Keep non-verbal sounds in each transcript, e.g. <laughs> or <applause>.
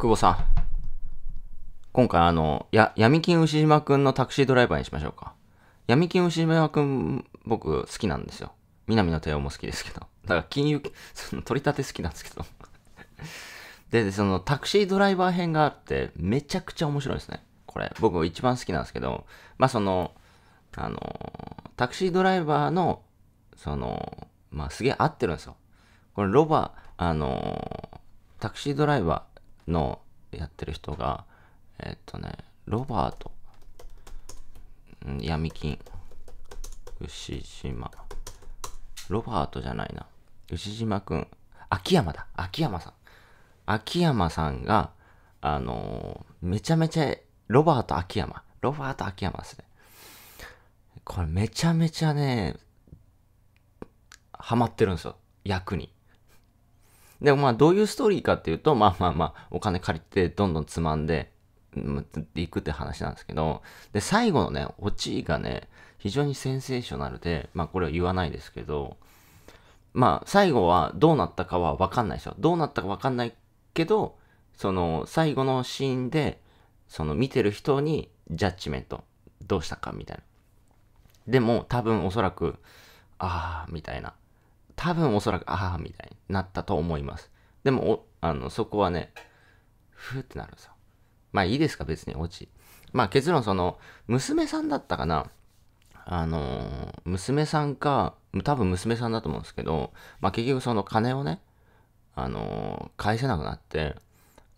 久保さん。今回あの、や、闇金牛島くんのタクシードライバーにしましょうか。闇金牛島くん、僕好きなんですよ。南の帝王も好きですけど。だから金融、そ <laughs> の取り立て好きなんですけど。で、そのタクシードライバー編があって、めちゃくちゃ面白いですね。これ。僕一番好きなんですけど、まあその、あの、タクシードライバーの、その、まあすげえ合ってるんですよ。これロバ、あの、タクシードライバー、のやってる人が、えっとね、ロバート、闇金、牛島、ロバートじゃないな、牛島くん、秋山だ、秋山さん。秋山さんが、あのー、めちゃめちゃ、ロバート秋山、ロバート秋山ですね。これめちゃめちゃね、ハマってるんですよ、役に。でもまあどういうストーリーかっていうと、まあまあまあ、お金借りてどんどんつまんで、いくって話なんですけど、で、最後のね、オチがね、非常にセンセーショナルで、まあこれは言わないですけど、まあ最後はどうなったかはわかんないでしょ。どうなったかわかんないけど、その最後のシーンで、その見てる人にジャッジメント、どうしたかみたいな。でも多分おそらく、ああ、みたいな。多分おそらく、ああ、みたいになったと思います。でも、あの、そこはね、ふーってなるんですよ。まあいいですか、別に落ち。まあ結論、その、娘さんだったかな。あのー、娘さんか、多分娘さんだと思うんですけど、まあ結局その金をね、あのー、返せなくなって、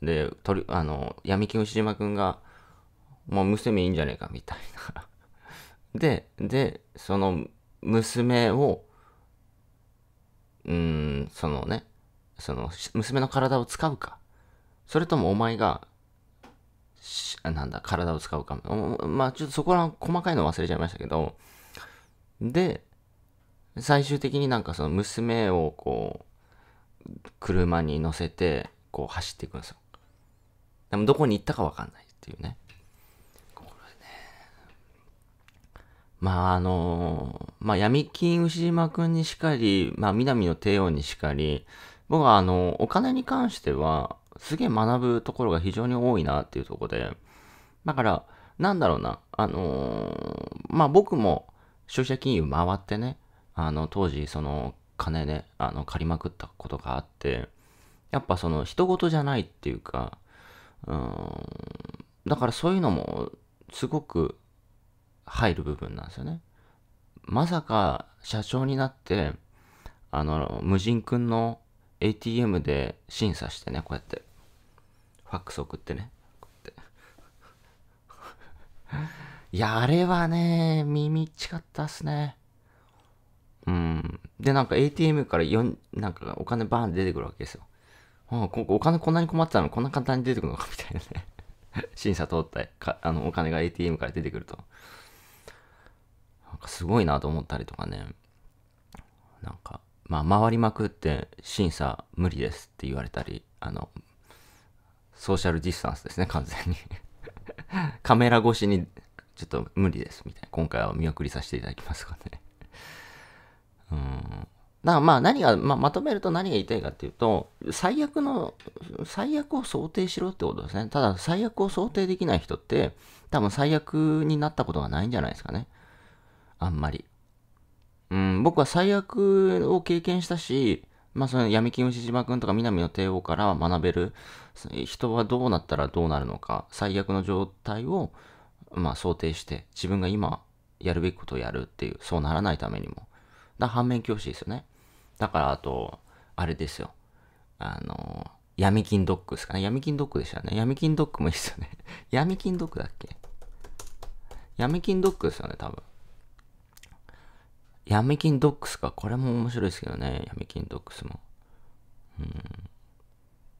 で、取り、あのー、闇金牛島くんが、もう娘いいんじゃねえか、みたいな <laughs> で、で、その娘を、うん、そのね、その、娘の体を使うか、それともお前が、なんだ、体を使うか。まあ、ちょっとそこら細かいの忘れちゃいましたけど、で、最終的になんかその娘をこう、車に乗せて、こう走っていくんですよ。でもどこに行ったかわかんないっていうね。まああの、まあ闇金牛島くんにしかり、まあ南の帝王にしかり、僕はあの、お金に関しては、すげえ学ぶところが非常に多いなっていうとこで、だから、なんだろうな、あのー、まあ僕も消費者金融回ってね、あの、当時その金で、ね、あの、借りまくったことがあって、やっぱその人事じゃないっていうか、うん、だからそういうのもすごく入る部分なんですよね。まさか社長になって、あの、無人君の ATM で審査してね、こうやって。ファックス送ってね。っていや、あれはね、耳ちかったっすね。うん。で、なんか ATM から4、なんかお金バーン出てくるわけですよ。ああお金こんなに困ってたのこんな簡単に出てくるのかみたいなね。審査通ったかあのお金が ATM から出てくると。かすごいなと思ったりとかね。なんか、まあ、回りまくって審査無理ですって言われたり、あの、ソーシャルディスタンスですね、完全に <laughs> カメラ越しに、ちょっと無理ですみたいな。今回は見送りさせていただきますかね <laughs> うん。だからまあ何が、まあ、まとめると何が言いたいかっていうと、最悪の、最悪を想定しろってことですね。ただ最悪を想定できない人って、多分最悪になったことがないんじゃないですかね。あんまり。うん、僕は最悪を経験したし、まあ、その闇金牛島くんとか南の帝王から学べる人はどうなったらどうなるのか、最悪の状態を、まあ、想定して、自分が今やるべきことをやるっていう、そうならないためにも。だ反面教師ですよね。だから、あと、あれですよ。あの、闇金ドッグですかね。闇金ドッグでしたね。闇金ドッグもいいですよね。闇金ドッグだっけ <laughs> 闇金ドッグですよね、多分。闇金ドックスか。これも面白いですけどね。闇金ドックスも。うん。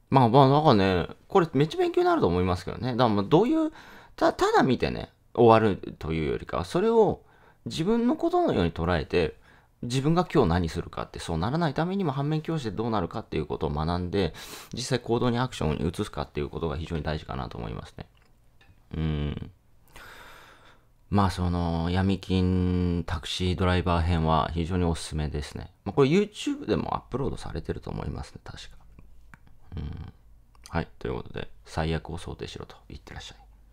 まあまあ、なんかね、これめっちゃ勉強になると思いますけどね。だからまあどういう、たただ見てね、終わるというよりかは、それを自分のことのように捉えて、自分が今日何するかってそうならないためにも反面教師でどうなるかっていうことを学んで実際行動にアクションに移すかっていうことが非常に大事かなと思いますね。うん。まあその闇金タクシードライバー編は非常におすすめですね。まあ、これ YouTube でもアップロードされてると思いますね、確か。うん。はい、ということで、最悪を想定しろと言ってらっしゃい。